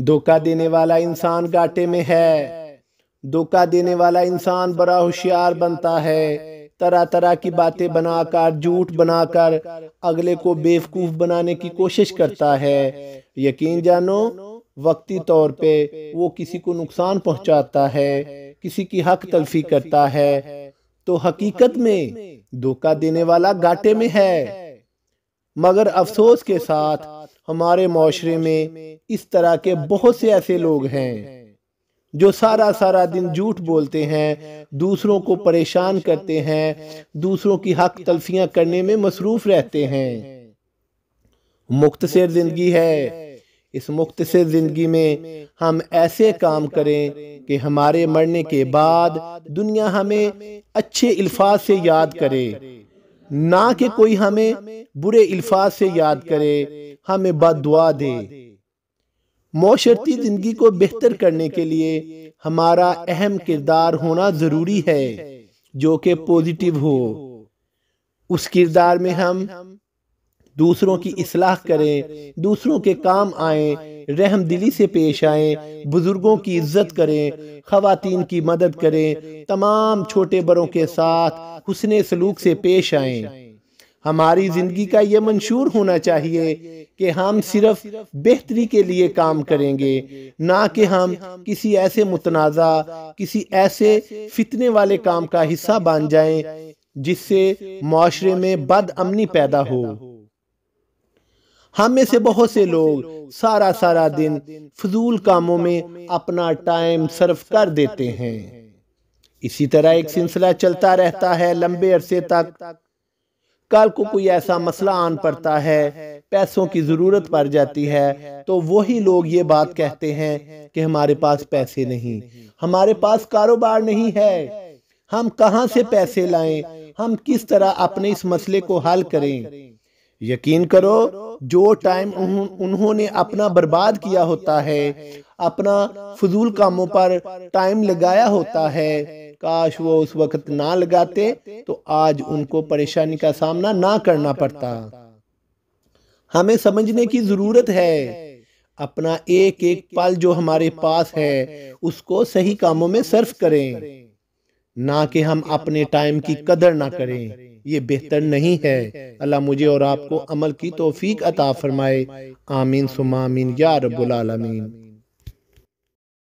धोखा देने वाला इंसान घाटे में है धोखा देने वाला इंसान बड़ा होशियार बनता है तरह तरह की बातें बनाकर झूठ बनाकर अगले को बेवकूफ बनाने की कोशिश करता है यकीन जानो वक्ती तौर पे वो किसी को नुकसान पहुंचाता है किसी की हक तलफी करता है तो हकीकत में धोखा देने वाला घाटे में है मगर अफसोस के साथ हमारे माशरे में इस तरह के बहुत से ऐसे लोग हैं जो सारा सारा दिन झूठ बोलते हैं दूसरों को परेशान करते हैं दूसरों की हक तलफियां करने में मसरूफ रहते हैं मुख्तसर जिंदगी है इस मुख्तसर जिंदगी में हम ऐसे काम करें कि हमारे मरने के बाद दुनिया हमें अच्छे अल्फाज से याद करे ना कि कोई हमें बुरे अल्फाज से याद करे हमें बद दे मोशरती ज़िंदगी को बेहतर करने के लिए हमारा अहम किरदार होना ज़रूरी है जो कि पॉजिटिव हो उस किरदार में हम दूसरों की इसलाह करें दूसरों के काम आए रहम दिली से पेश आए बुज़ुर्गों की इज्जत करें ख़वातीन की मदद करें तमाम छोटे बड़ों के साथ हुसन सलूक से पेश आए हमारी ज़िंदगी का ये मंशूर होना चाहिए कि हम सिर्फ बेहतरी के लिए काम करेंगे ना कि हम किसी ऐसे मुतनाज़ा किसी ऐसे फितने वाले काम का हिस्सा बन जाएं जिससे माशरे में बद अमनी पैदा हो हम में से बहुत से लोग सारा सारा दिन फजूल कामों में अपना टाइम सर्व कर देते हैं इसी तरह एक सिलसिला चलता रहता है लंबे अरसे तक कल को कोई ऐसा मसला आन पड़ता है पैसों की ज़रूरत पड़ जाती है तो वही तो लोग ये बात कहते हैं कि हमारे पास पैसे नहीं हमारे पास कारोबार नहीं है हम कहाँ से पैसे लाएं हम किस तरह अपने इस मसले को हल करें यकीन करो जो टाइम उन्होंने अपना बर्बाद किया होता है अपना फजूल कामों पर टाइम लगाया होता है काश वो उस वक्त ना लगाते तो आज उनको परेशानी का सामना ना करना पड़ता हमें समझने की ज़रूरत है अपना एक एक पल जो हमारे पास है उसको सही कामों में सर्फ करें ना कि हम अपने टाइम की कदर ना करें ये बेहतर नहीं है अल्लाह मुझे और आपको अमल की तोफीक अता फरमाए आमीन सुमामीन या रबालमीन